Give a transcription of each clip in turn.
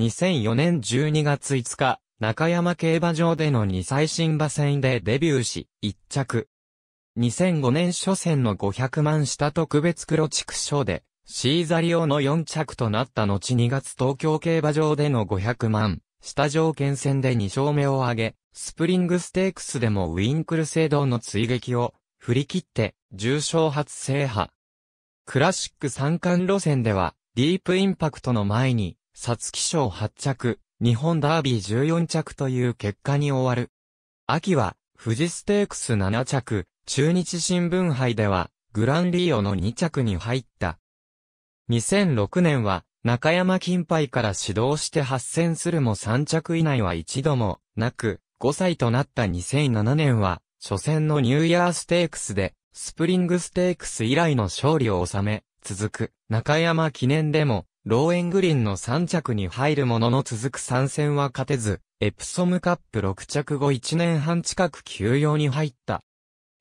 2004年12月5日、中山競馬場での2最新馬戦でデビューし、1着。2005年初戦の500万下特別黒畜賞で、シーザリオの4着となった後2月東京競馬場での500万、下条件戦で2勝目を挙げ、スプリングステークスでもウィンクル制度の追撃を振り切って重賞初制覇。クラシック三冠路線ではディープインパクトの前にサツキ賞8着、日本ダービー14着という結果に終わる。秋は、富士ステークス7着、中日新聞杯では、グランリオの2着に入った。2006年は、中山金杯から指導して発戦するも3着以内は一度もなく、5歳となった2007年は、初戦のニューイヤーステークスで、スプリングステークス以来の勝利を収め、続く中山記念でもローエングリンの3着に入るものの続く参戦は勝てず、エプソムカップ6着後1年半近く休養に入った。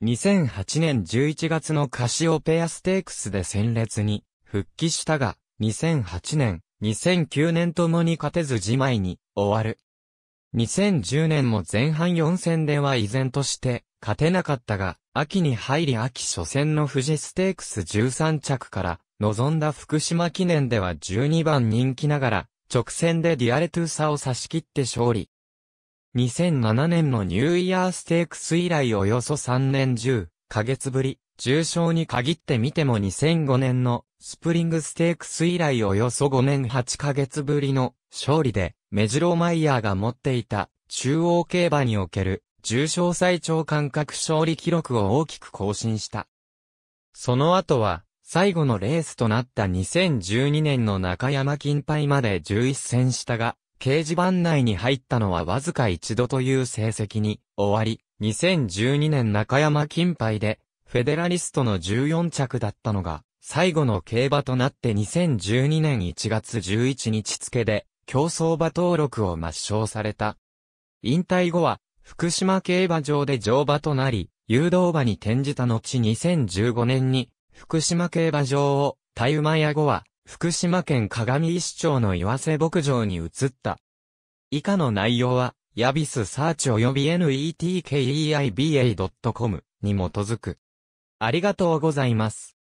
2008年11月のカシオペアステークスで戦列に復帰したが、2008年、2009年ともに勝てず自前に終わる。2010年も前半4戦では依然として勝てなかったが、秋に入り秋初戦の富士ステークス13着から望んだ福島記念では12番人気ながら、直線でディアレトゥーサを差し切って勝利。2007年のニューイヤーステークス以来およそ3年10ヶ月ぶり、重賞に限ってみても2005年のスプリングステークス以来およそ5年8ヶ月ぶりの勝利で、メジローマイヤーが持っていた中央競馬における重賞最長間隔勝利記録を大きく更新した。その後は最後のレースとなった2012年の中山金杯まで11戦したが、掲示板内に入ったのはわずか一度という成績に終わり、2012年中山金杯で、フェデラリストの14着だったのが、最後の競馬となって2012年1月11日付で、競争馬登録を抹消された。引退後は、福島競馬場で乗馬となり、誘導馬に転じた後2015年に福島競馬場を、タイウマヤ後は、福島県鏡石町の岩瀬牧場に移った。以下の内容は、ヤビスサーチ及び netkeiba.com に基づく。ありがとうございます。